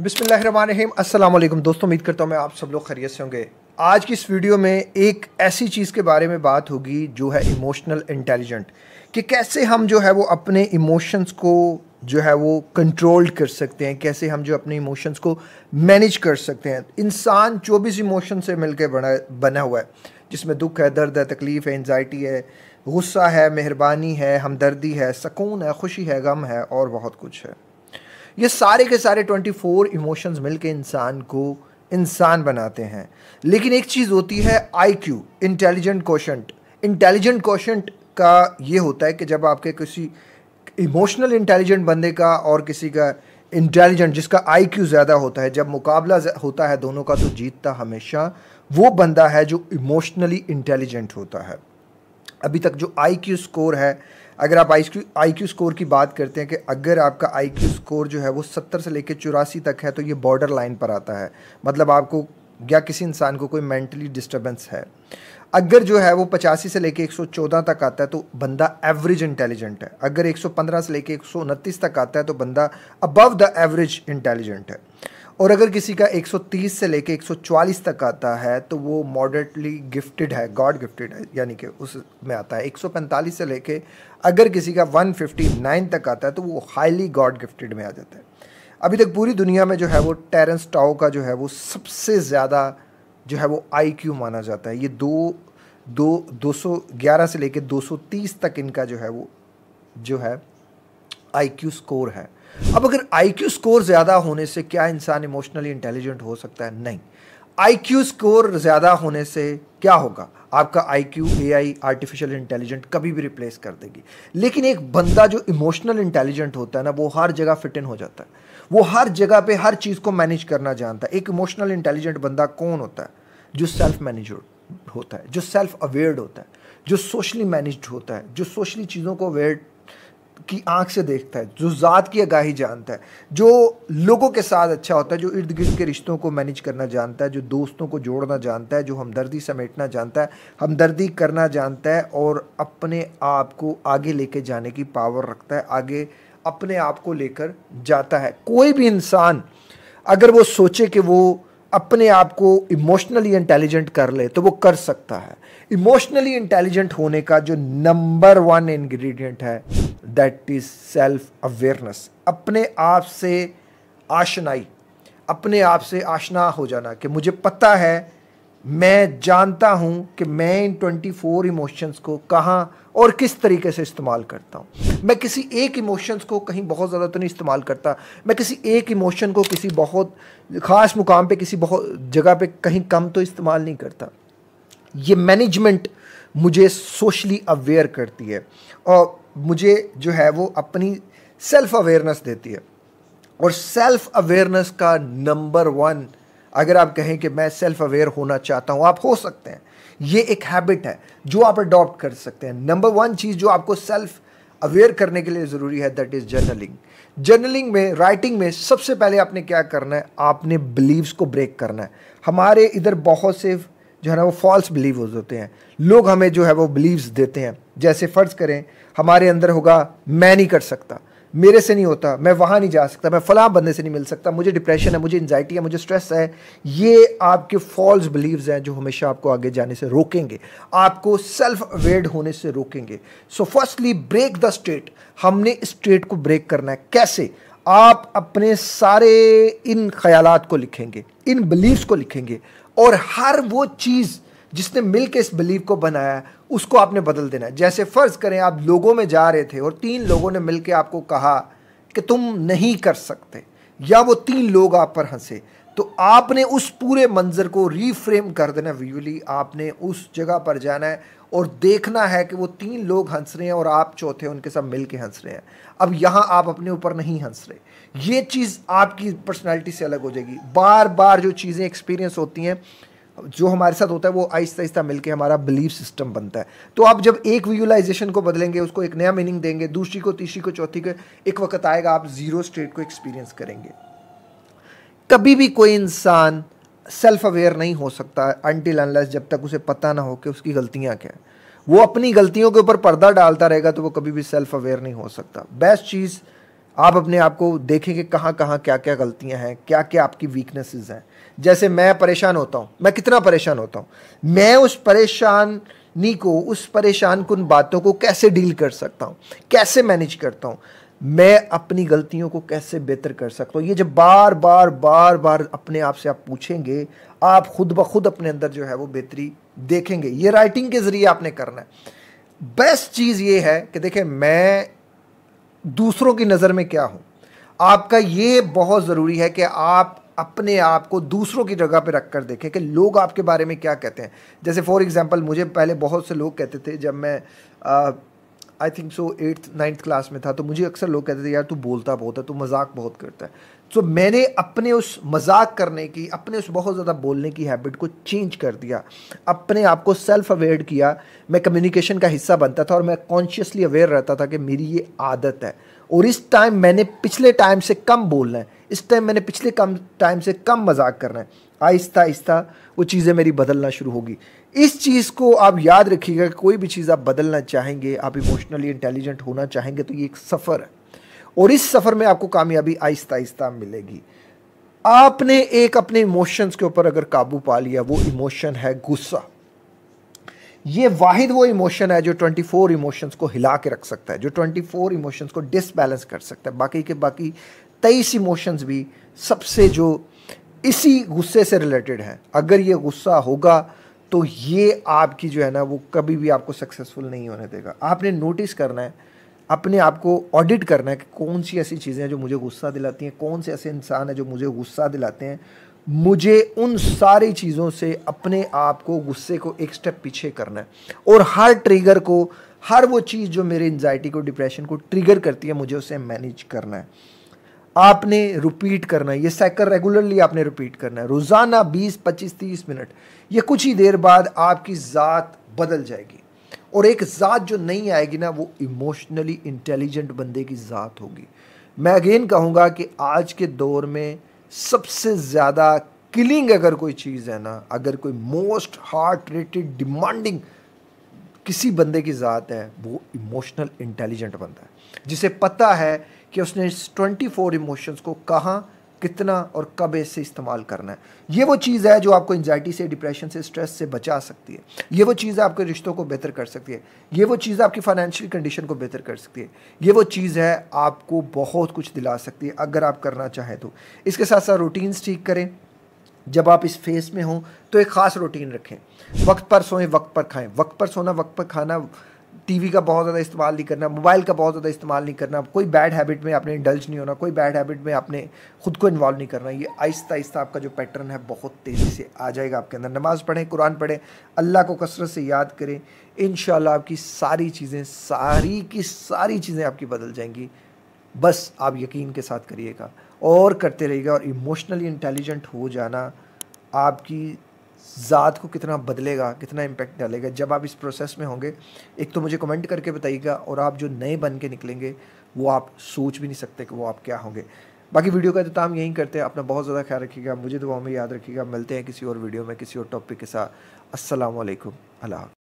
बिस्मिल अल्लाम दोस्तों उम्मीद करता हूँ मैं आप सब लोग खरीय से होंगे आज की इस वीडियो में एक ऐसी चीज़ के बारे में बात होगी जो है इमोशनल इंटेलिजेंट कि कैसे हम जो है वो अपने इमोशंस को जो है वो कंट्रोल कर सकते हैं कैसे हम जो अपने इमोशंस को मैनेज कर सकते हैं इंसान चौबीस इमोशन से मिलकर बना बना हुआ है जिसमें दुख है दर्द है तकलीफ़ है एनजाइटी है गुस्सा है मेहरबानी है हमदर्दी है सकून है खुशी है गम है और बहुत कुछ है ये सारे के सारे 24 इमोशंस के इंसान को इंसान बनाते हैं लेकिन एक चीज़ होती है I Q intelligent question intelligent quotient का ये होता है कि जब आपके किसी इमोशनल इंटेलिजेंट बंदे का और किसी का इंटेलिजेंट जिसका आई क्यू ज़्यादा होता है जब मुकाबला होता है दोनों का तो जीतता हमेशा वो बंदा है जो इमोशनली इंटेलिजेंट होता है अभी तक जो आई क्यू स्कोर है अगर आप आई क्यू स्कोर की बात करते हैं कि अगर आपका आई क्यू स्कोर जो है वो सत्तर से लेकर चौरासी तक है तो ये बॉर्डर लाइन पर आता है मतलब आपको या किसी इंसान को कोई मेंटली डिस्टर्बेंस है अगर जो है वो पचासी से सौ चौदह तक आता है तो बंदा एवरेज इंटेलिजेंट है अगर 115 से लेकर एक तक आता है तो बंदा अबव द एवरेज इंटेलिजेंट है और अगर किसी का 130 से लेके 140 तक आता है तो वो मॉडरेटली गिफ्टेड है गॉड गिफ्टेड है यानी कि उस में आता है 145 से लेके अगर किसी का 159 तक आता है तो वो हाईली गॉड गिफ्टेड में आ जाता है अभी तक पूरी दुनिया में जो है वो टेरेंस टाओ का जो है वो सबसे ज़्यादा जो है वो आई माना जाता है ये दो दो दो सौ ग्यारह से लेके दो तक इनका जो है वो जो है आई स्कोर है अब अगर आईक्यू स्कोर ज़्यादा होने से क्या इंसान इमोशनली इंटेलिजेंट हो सकता है नहीं आईक्यू स्कोर ज़्यादा होने से क्या होगा आपका I Q A I artificial intelligent कभी भी रिप्लेस कर देगी लेकिन एक बंदा जो इमोशनल इंटेलिजेंट होता है ना वो हर जगह फिट इन हो जाता है वो हर जगह पे हर चीज़ को मैनेज करना जानता है एक इमोशनल इंटेलिजेंट बंदा कौन होता है जो सेल्फ मैनेज होता है जो सेल्फ अवेयर्ड होता है जो सोशली मैनेज होता है जो सोशली चीज़ों को अवेयर की आंख से देखता है जो ज़ात की आगाही जानता है जो लोगों के साथ अच्छा होता है जो इर्द गिर्द के रिश्तों को मैनेज करना जानता है जो दोस्तों को जोड़ना जानता है जो हमदर्दी समेटना जानता है हमदर्दी करना जानता है और अपने आप को आगे लेके जाने की पावर रखता है आगे अपने आप को लेकर जाता है कोई भी इंसान अगर वो सोचे कि वो अपने आप को इमोशनली इंटेलिजेंट कर ले तो वो कर सकता है इमोशनली इंटेलिजेंट होने का जो नंबर वन इंग्रेडिएंट है दैट इज़ सेल्फ अवेयरनेस अपने आप से आशनाई अपने आप से आशना हो जाना कि मुझे पता है मैं जानता हूँ कि मैं इन 24 इमोशंस को कहाँ और किस तरीके से इस्तेमाल करता हूँ मैं किसी एक इमोशंस को कहीं बहुत ज़्यादा तो नहीं इस्तेमाल करता मैं किसी एक इमोशन को किसी बहुत ख़ास मुकाम पे किसी बहुत जगह पे कहीं कम तो इस्तेमाल नहीं करता ये मैनेजमेंट मुझे सोशली अवेयर करती है और मुझे जो है वो अपनी सेल्फ़ अवेयरनेस देती है और सेल्फ़ अवेयरनेस का नंबर वन अगर आप कहें कि मैं सेल्फ अवेयर होना चाहता हूँ आप हो सकते हैं ये एक हैबिट है जो आप अडॉप्ट कर सकते हैं नंबर वन चीज़ जो आपको सेल्फ अवेयर करने के लिए ज़रूरी है दैट इज़ जर्नलिंग जर्नलिंग में राइटिंग में सबसे पहले आपने क्या करना है आपने बिलीव्स को ब्रेक करना है हमारे इधर बहुत से जो है ना वो फॉल्स बिलीव होते हैं लोग हमें जो है वो बिलीव्स देते हैं जैसे फ़र्ज़ करें हमारे अंदर होगा मैं नहीं कर सकता मेरे से नहीं होता मैं वहाँ नहीं जा सकता मैं फलाम बंदे से नहीं मिल सकता मुझे डिप्रेशन है मुझे एनजाइटी है मुझे स्ट्रेस है ये आपके फॉल्स बिलीव्स हैं जो हमेशा आपको आगे जाने से रोकेंगे आपको सेल्फ अवेयर होने से रोकेंगे so firstly break the state हमने स्टेट को ब्रेक करना है कैसे आप अपने सारे इन ख्यालात को लिखेंगे इन बिलीव्स को लिखेंगे और हर वो चीज़ जिसने मिल के इस बिलीव को बनाया उसको आपने बदल देना है जैसे फ़र्ज़ करें आप लोगों में जा रहे थे और तीन लोगों ने मिल के आपको कहा कि तुम नहीं कर सकते या वो तीन लोग आप पर हंसे तो आपने उस पूरे मंज़र को रीफ्रेम कर देना विजुअली आपने उस जगह पर जाना है और देखना है कि वो तीन लोग हंस रहे हैं और आप चौथे उनके साथ मिल के हंस रहे हैं अब यहाँ आप अपने ऊपर नहीं हंस रहे ये चीज़ आपकी पर्सनैलिटी से अलग हो जाएगी बार बार जो चीज़ें एक्सपीरियंस होती हैं जो हमारे साथ होता है वो आहिस्ता आहिस्ता मिलकर हमारा बिलीफ सिस्टम बनता है तो आप जब एक विजुलाइजेशन को बदलेंगे उसको एक नया मीनिंग देंगे दूसरी को तीसरी को चौथी को एक वक्त आएगा आप ज़ीरो स्टेट को एक्सपीरियंस करेंगे कभी भी कोई इंसान सेल्फ अवेयर नहीं हो सकता अनटिल अनलेस जब तक उसे पता ना हो कि उसकी गलतियाँ क्या है वो अपनी गलतियों के ऊपर पर्दा डालता रहेगा तो वो कभी भी सेल्फ अवेयर नहीं हो सकता बेस्ट चीज़ आप अपने आप को देखें कि कहाँ कहाँ क्या क्या गलतियाँ हैं क्या क्या आपकी वीकनेसेस हैं जैसे मैं परेशान होता हूँ मैं कितना परेशान होता हूँ मैं उस परेशानी को उस परेशान कन बातों को कैसे डील कर सकता हूँ कैसे मैनेज करता हूँ मैं अपनी गलतियों को कैसे बेहतर कर सकता हूँ ये जब बार बार बार बार अपने आप से आप पूछेंगे आप खुद ब खुद अपने अंदर जो है वो बेहतरी देखेंगे ये राइटिंग के ज़रिए आपने करना है बेस्ट चीज़ ये है कि देखें मैं दूसरों की नज़र में क्या हो आपका ये बहुत ज़रूरी है कि आप अपने आप को दूसरों की जगह पे रख कर देखें कि लोग आपके बारे में क्या कहते हैं जैसे फॉर एग्ज़ाम्पल मुझे पहले बहुत से लोग कहते थे जब मैं I think so eighth ninth class में था तो मुझे अक्सर लोग कहते थे यार तू बोलता बहुत है तू मजाक बहुत करता है सो so, मैंने अपने उस मजाक करने की अपने उस बहुत ज़्यादा बोलने की हैबिट को चेंज कर दिया अपने आप को सेल्फ अवेयर किया मैं कम्युनिकेशन का हिस्सा बनता था और मैं कॉन्शियसली अवेयर रहता था कि मेरी ये आदत है और इस टाइम मैंने पिछले टाइम से कम बोलना है इस टाइम मैंने पिछले कम टाइम से कम मजाक करना है आहिस्ता आहिस्ता वो चीज़ें मेरी बदलना शुरू होगी इस चीज़ को आप याद रखिएगा कोई भी चीज़ आप बदलना चाहेंगे आप इमोशनली इंटेलिजेंट होना चाहेंगे तो ये एक सफ़र है और इस सफ़र में आपको कामयाबी आहिस्ता आहिस्ता मिलेगी आपने एक अपने इमोशंस के ऊपर अगर काबू पा लिया वो इमोशन है गुस्सा ये वाहिद वो इमोशन है जो 24 इमोशंस को हिला के रख सकता है जो 24 इमोशंस को डिसबैलेंस कर सकता है बाकी के बाकी तेईस इमोशंस भी सबसे जो इसी गुस्से से रिलेटेड हैं अगर ये गुस्सा होगा तो ये आपकी जो है ना वो कभी भी आपको सक्सेसफुल नहीं होने देगा आपने नोटिस करना है अपने आप को ऑडिट करना है कि कौन सी ऐसी चीज़ें हैं जो मुझे गुस्सा दिलाती हैं कौन से ऐसे इंसान हैं जो मुझे गुस्सा दिलाते हैं मुझे उन सारी चीज़ों से अपने आप को गुस्से को एक स्टेप पीछे करना है और हर ट्रिगर को हर वो चीज़ जो मेरे एनजाइटी को डिप्रेशन को ट्रिगर करती है मुझे उसे मैनेज करना है आपने रिपीट करना है ये साइकिल रेगुलरली आपने रिपीट करना है रोज़ाना 20, 25, 30 मिनट ये कुछ ही देर बाद आपकी ज़ात बदल जाएगी और एक ज़ात जो नहीं आएगी ना वो इमोशनली इंटेलिजेंट बंदे की ज़ात होगी मैं अगेन कहूँगा कि आज के दौर में सबसे ज़्यादा किलिंग अगर कोई चीज़ है ना अगर कोई मोस्ट हार्ट रेटेड डिमांडिंग किसी बंदे की ज़ात है वो इमोशनल इंटेलिजेंट बंदा है जिसे पता है कि उसने इस ट्वेंटी फोर इमोशंस को कहाँ कितना और कब इससे इस्तेमाल करना है ये वो चीज़ है जो आपको एनजाइटी से डिप्रेशन से स्ट्रेस से बचा सकती है ये वो चीज़ आपके रिश्तों को बेहतर कर सकती है ये वो चीज़ आपकी फाइनेंशियल कंडीशन को बेहतर कर सकती है ये वो चीज़ है आपको बहुत कुछ दिला सकती है अगर आप करना चाहें तो इसके साथ साथ रूटीन्स ठीक करें जब आप इस फेस में हों तो एक ख़ास रूटीन रखें वक्त पर सोएं वक्त पर खाएं वक्त पर सोना वक्त पर खाना टीवी का बहुत ज़्यादा इस्तेमाल नहीं करना मोबाइल का बहुत ज़्यादा इस्तेमाल नहीं करना कोई बैड हैबिट में आपने इंडल्ज नहीं होना कोई बैड हैबिट में आपने खुद को इन्वॉल्व नहीं करना ये आहिस्ता आहिस्ता आपका जो पैटर्न है बहुत तेज़ी से आ जाएगा आपके अंदर नमाज़ पढ़ें कुरान पढ़ें अल्लाह को कसरत से याद करें इन आपकी सारी चीज़ें सारी की सारी चीज़ें आपकी बदल जाएंगी बस आप यकीन के साथ करिएगा और करते रहिएगा और इमोशनली इंटेलिजेंट हो जाना आपकी ज़ात को कितना बदलेगा कितना इम्पैक्ट डालेगा जब आप इस प्रोसेस में होंगे एक तो मुझे कमेंट करके बताइएगा और आप जो नए बन के निकलेंगे वो आप सोच भी नहीं सकते कि वो आप क्या होंगे बाकी वीडियो का इंतजाम यहीं करते हैं अपना बहुत ज़्यादा ख्याल रखिएगा मुझे दुआओं में याद रखिएगा मिलते हैं किसी और वीडियो में किसी और टॉपिक के साथ असलम अल्लाह